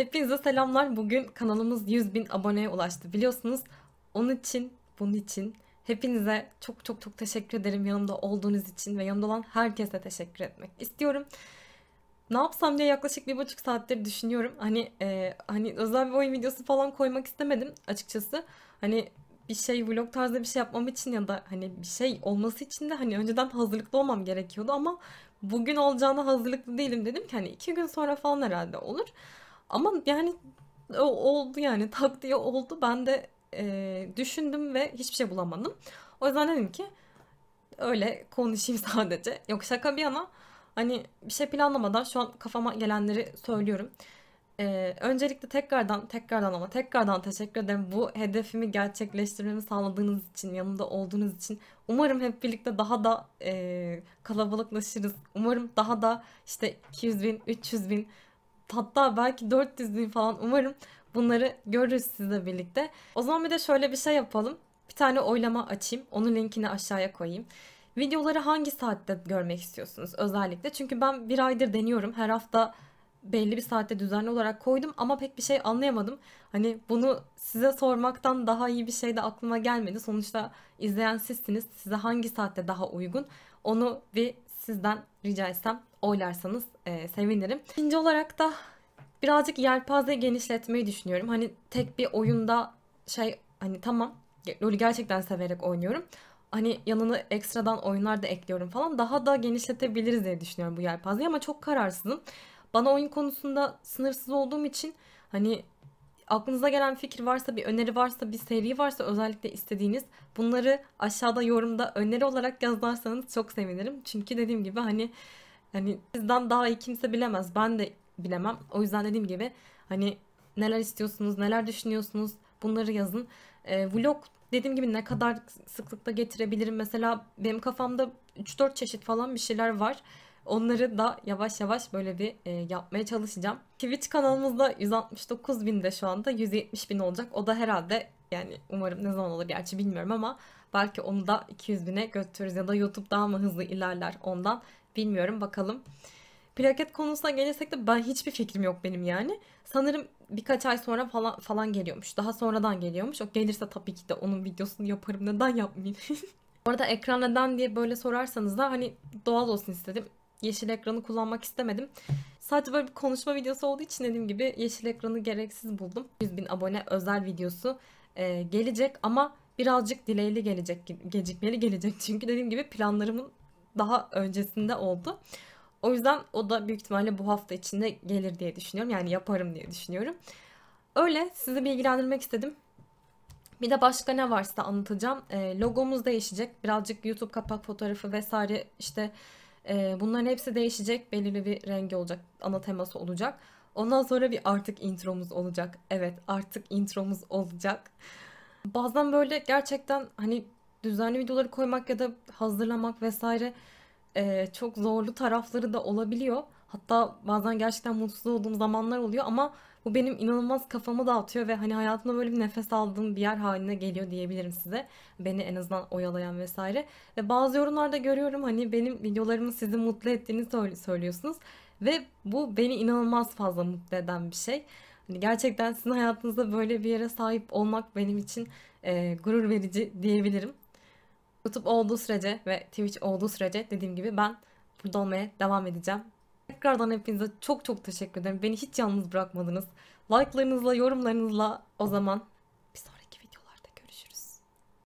Hepinize selamlar. Bugün kanalımız 100 bin aboneye ulaştı biliyorsunuz. Onun için, bunun için hepinize çok çok çok teşekkür ederim yanımda olduğunuz için ve yanımda olan herkese teşekkür etmek istiyorum. Ne yapsam diye yaklaşık bir buçuk saattir düşünüyorum. Hani e, hani özel bir oyun videosu falan koymak istemedim açıkçası. Hani bir şey vlog tarzı bir şey yapmam için ya da hani bir şey olması için de hani önceden hazırlıklı olmam gerekiyordu ama bugün olacağına hazırlıklı değilim dedim ki hani iki gün sonra falan herhalde olur. Ama yani o, oldu yani tak oldu. Ben de e, düşündüm ve hiçbir şey bulamadım. O yüzden dedim ki öyle konuşayım sadece. Yok şaka bir yana hani bir şey planlamadan şu an kafama gelenleri söylüyorum. Ee, öncelikle tekrardan tekrardan ama tekrardan teşekkür ederim. Bu hedefimi gerçekleştirmemi sağladığınız için, yanımda olduğunuz için. Umarım hep birlikte daha da e, kalabalıklaşırız. Umarım daha da işte 200 bin, 300 bin hatta belki 400 falan umarım bunları görürüz sizle birlikte. O zaman bir de şöyle bir şey yapalım. Bir tane oylama açayım. Onun linkini aşağıya koyayım. Videoları hangi saatte görmek istiyorsunuz özellikle? Çünkü ben bir aydır deniyorum. Her hafta belli bir saatte düzenli olarak koydum ama pek bir şey anlayamadım. Hani bunu size sormaktan daha iyi bir şey de aklıma gelmedi. Sonuçta izleyen sizsiniz. Size hangi saatte daha uygun? Onu bir sizden rica etsem oylarsanız e, sevinirim. İkinci olarak da birazcık yelpaze genişletmeyi düşünüyorum. Hani tek bir oyunda şey hani tamam LoL'ü gerçekten severek oynuyorum. Hani yanına ekstradan oyunlar da ekliyorum falan. Daha da genişletebiliriz diye düşünüyorum bu yelpazeyi ama çok kararsızım. Bana oyun konusunda sınırsız olduğum için hani aklınıza gelen fikir varsa, bir öneri varsa, bir seri varsa özellikle istediğiniz bunları aşağıda yorumda öneri olarak yazarsanız çok sevinirim. Çünkü dediğim gibi hani Hani sizden daha iyi kimse bilemez. Ben de bilemem. O yüzden dediğim gibi hani neler istiyorsunuz, neler düşünüyorsunuz bunları yazın. E, vlog dediğim gibi ne kadar sıklıkla getirebilirim. Mesela benim kafamda 3-4 çeşit falan bir şeyler var. Onları da yavaş yavaş böyle bir e, yapmaya çalışacağım. Twitch kanalımızda 169 binde şu anda 170 bin olacak. O da herhalde yani umarım ne zaman olur gerçi bilmiyorum ama belki onu da 200 bine götürürüz ya da YouTube daha mı hızlı ilerler ondan Bilmiyorum bakalım. Plaket konusuna gelirsek de ben hiçbir fikrim yok benim yani. Sanırım birkaç ay sonra falan falan geliyormuş. Daha sonradan geliyormuş. O gelirse tabii ki de onun videosunu yaparım. Neden yapmayayım? Arada ekran neden diye böyle sorarsanız da hani doğal olsun istedim. Yeşil ekranı kullanmak istemedim. Sadece böyle bir konuşma videosu olduğu için dediğim gibi yeşil ekranı gereksiz buldum. 100 bin abone özel videosu e, gelecek ama birazcık dileyli gelecek, gecikmeli gelecek. Çünkü dediğim gibi planlarımın daha öncesinde oldu. O yüzden o da büyük ihtimalle bu hafta içinde gelir diye düşünüyorum. Yani yaparım diye düşünüyorum. Öyle sizi bilgilendirmek istedim. Bir de başka ne varsa anlatacağım. E, logomuz değişecek. Birazcık YouTube kapak fotoğrafı vesaire işte e, bunların hepsi değişecek. Belirli bir rengi olacak. Ana teması olacak. Ondan sonra bir artık intromuz olacak. Evet artık intromuz olacak. Bazen böyle gerçekten hani düzenli videoları koymak ya da hazırlamak vesaire e, çok zorlu tarafları da olabiliyor. Hatta bazen gerçekten mutsuz olduğum zamanlar oluyor ama bu benim inanılmaz kafamı dağıtıyor ve hani hayatımda böyle bir nefes aldığım bir yer haline geliyor diyebilirim size. Beni en azından oyalayan vesaire. Ve bazı yorumlarda görüyorum hani benim videolarımı sizi mutlu ettiğini söylüyorsunuz. Ve bu beni inanılmaz fazla mutlu eden bir şey. Hani gerçekten sizin hayatınızda böyle bir yere sahip olmak benim için e, gurur verici diyebilirim. YouTube olduğu sürece ve Twitch olduğu sürece dediğim gibi ben burada olmaya devam edeceğim. Tekrardan hepinize çok çok teşekkür ederim. Beni hiç yalnız bırakmadınız. Like'larınızla, yorumlarınızla o zaman